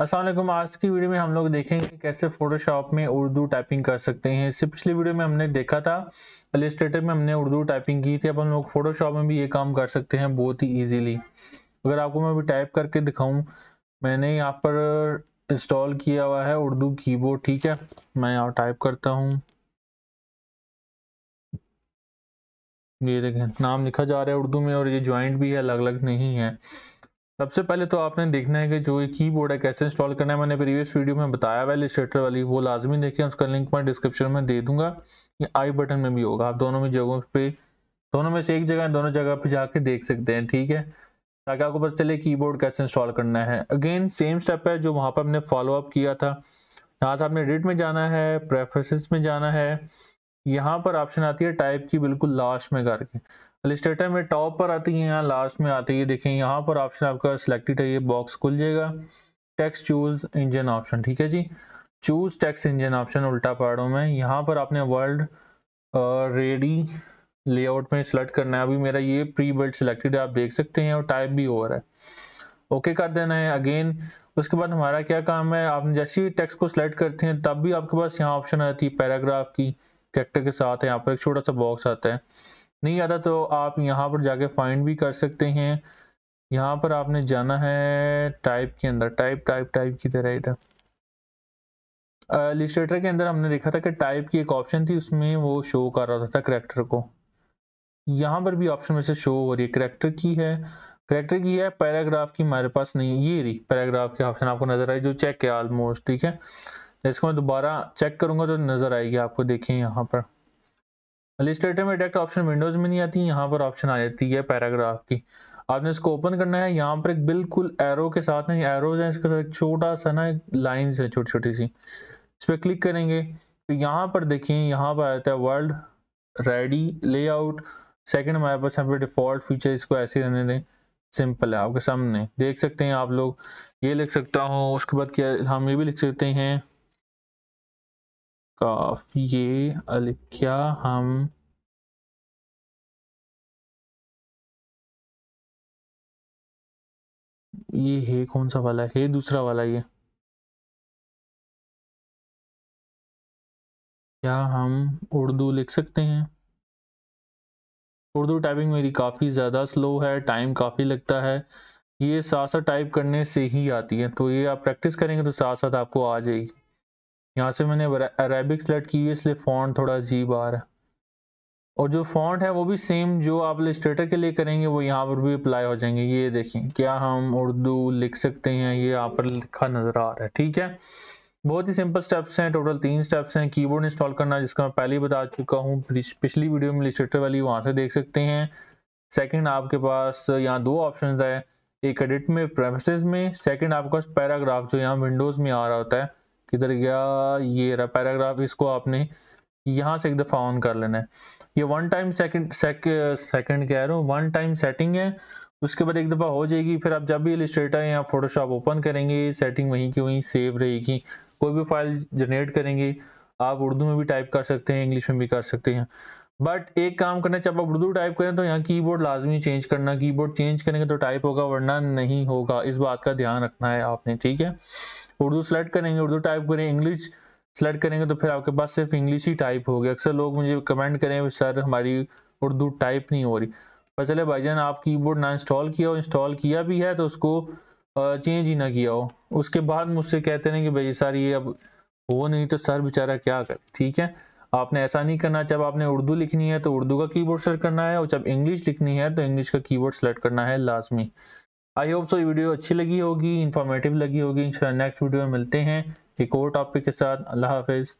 असलम आज की वीडियो में हम लोग देखेंगे कैसे फोटोशॉप में उर्दू टाइपिंग कर सकते हैं इससे पिछली वीडियो में हमने देखा था एलिस्ट्रेटर में हमने उर्दू टाइपिंग की थी अब हम लोग फोटोशॉप में भी ये काम कर सकते हैं बहुत ही इजीली अगर आपको मैं अभी टाइप करके दिखाऊं मैंने यहाँ पर इंस्टॉल किया हुआ है उर्दू कीबोर्ड ठीक है मैं यहाँ टाइप करता हूँ ये देखें नाम लिखा जा रहा है उर्दू में और ये ज्वाइंट भी है अलग अलग नहीं है सबसे पहले तो आपने देखना है कि जो ये कीबोर्ड है कैसे इंस्टॉल करना है मैंने प्रीवियस वीडियो में बताया वाले इलिस्ट्रेटर वाली वो लाजमी देखें उसका लिंक मैं डिस्क्रिप्शन में दे दूंगा ये आई बटन में भी होगा आप दोनों में जगहों पे दोनों में से एक जगह दोनों जगह पे जाके देख सकते हैं ठीक है ताकि आपको पता चले कीबोर्ड कैसे इंस्टॉल करना है अगेन सेम स्टेप है जो वहाँ पर हमने फॉलो अप किया था यहाँ से आपने एडिट में जाना है प्रेफरेंस में जाना है यहाँ पर ऑप्शन आती है टाइप की बिल्कुल लास्ट में करके लिस्टेटर में टॉप पर आती है यहाँ लास्ट में आती है देखें यहाँ पर ऑप्शन आपका सिलेक्टेड है ये बॉक्स खुल जाएगा टेक्स चूज इंजन ऑप्शन ठीक है जी चूज टेक्स इंजन ऑप्शन उल्टा पहाड़ों में यहाँ पर आपने वर्ल्ड रेडी लेआउट में सेलेक्ट करना है अभी मेरा ये प्री बिल्ड सिलेक्टेड है आप देख सकते हैं और टाइप भी हो रहा है ओके okay कर देना है अगेन उसके बाद हमारा क्या काम है आप जैसे ही टेक्स्ट को सिलेक्ट करते हैं तब भी आपके पास यहाँ ऑप्शन आती है पैराग्राफ की कैरेक्टर के साथ यहाँ पर एक छोटा सा बॉक्स आता है नहीं आता तो आप यहाँ पर जाके फाइंड भी कर सकते हैं यहाँ पर आपने जाना है टाइप के अंदर टाइप टाइप टाइप की तरह इधर लिस्ट्रेटर के अंदर हमने देखा था कि टाइप की एक ऑप्शन थी उसमें वो शो कर रहा था करेक्टर को यहाँ पर भी ऑप्शन में से शो हो रही है करेक्टर की है करेक्टर की है पैराग्राफ की हमारे पास नहीं ये रही पैराग्राफ के ऑप्शन आपको नज़र आई जो चेक है ऑलमोस्ट ठीक है इसको मैं दोबारा चेक करूँगा तो नज़र आएगी आपको देखें यहाँ पर लिस्टेटर में डायरेक्ट ऑप्शन विंडोज में नहीं आती यहाँ पर ऑप्शन आ जाती है पैराग्राफ की आपने इसको ओपन करना है यहाँ पर एक बिल्कुल एरो के साथ ना एरोज हैं इसके साथ छोटा सा ना लाइन है छोटी छोटी सी इस पर क्लिक करेंगे तो यहाँ पर देखिए यहाँ पर आता है वर्ल्ड रेडी लेआउट सेकंड हमारे पास यहाँ पर डिफ़ॉल्ट फीचर इसको ऐसे रहने दें सिंपल है आपके सामने देख सकते हैं आप लोग ये लिख सकता हूँ उसके बाद क्या हम ये भी लिख सकते हैं काफ ये अलख्या हम ये है कौन सा वाला है दूसरा वाला ये क्या हम उर्दू लिख सकते हैं उर्दू टाइपिंग मेरी काफ़ी ज़्यादा स्लो है टाइम काफ़ी लगता है ये साथ साथ टाइप करने से ही आती है तो ये आप प्रैक्टिस करेंगे तो साथ साथ आपको आ जाएगी यहाँ से मैंने अरेबिक सेलेक्ट की हुई इसलिए फ़ॉन्ट थोड़ा अजीब आ रहा है और जो फॉन्ट है वो भी सेम जो आप लिस्ट्रेटर के लिए करेंगे वो यहाँ पर भी अप्लाई हो जाएंगे ये देखें क्या हम उर्दू लिख सकते हैं ये यहाँ पर लिखा नज़र आ रहा है ठीक है बहुत ही सिंपल स्टेप्स हैं टोटल तीन स्टेप्स हैं कीबोर्ड इंस्टॉल करना जिसका मैं पहले ही बता चुका हूँ पिछली वीडियो में लिस्ट्रेटर वाली वहाँ से देख सकते हैं सेकेंड आपके पास यहाँ दो ऑप्शन है एक एडिट में प्रेफरेंसेस में सेकेंड आपके पास पैराग्राफ जो यहाँ विंडोज़ में आ रहा होता है किधर गया ये रहा पैराग्राफ इसको आपने यहाँ से एक दफ़ा ऑन कर लेना है ये वन टाइम सेकंड सेकंड कह रहा हूँ वन टाइम सेटिंग है उसके बाद एक दफ़ा हो जाएगी फिर आप जब भी इलिस्ट्रेटर या फोटोशॉप ओपन करेंगे सेटिंग वहीं की वहीं सेव रहेगी कोई भी फाइल जनरेट करेंगे आप उर्दू में भी टाइप कर सकते हैं इंग्लिश में भी कर सकते हैं बट एक काम करना जब आप उर्दू टाइप करें तो यहाँ कीबोर्ड लाजमी चेंज करना कीबोर्ड चेंज करेंगे तो टाइप होगा वरना नहीं होगा इस बात का ध्यान रखना है आपने ठीक है उर्दू सेलेक्ट करेंगे उर्दू टाइप करें इंग्लिश सेलेक्ट करेंगे तो फिर आपके पास सिर्फ इंग्लिश ही टाइप हो गया अक्सर लोग मुझे कमेंट करें सर हमारी उर्दू टाइप नहीं हो रही पर चले भाईजान आप कीबोर्ड ना इंस्टॉल किया हो इंस्टॉल किया भी है तो उसको चेंज ही ना किया हो उसके बाद मुझसे कहते रहें कि भाई सर ये अब हो नहीं तो सर बेचारा क्या कर ठीक है आपने ऐसा नहीं करना जब आपने उर्दू लिखनी है तो उर्दू का कीबोर्ड सेलेक्ट करना है और जब इंग्लिश लिखनी है तो इंग्लिश का कीबोर्ड सेलेक्ट करना है लाजमी आई होप सो वीडियो अच्छी लगी होगी इन्फॉर्मेटिव लगी होगी इंशाल्लाह नेक्स्ट वीडियो में मिलते हैं एक और टॉपिक के साथ अल्लाह हाफिज़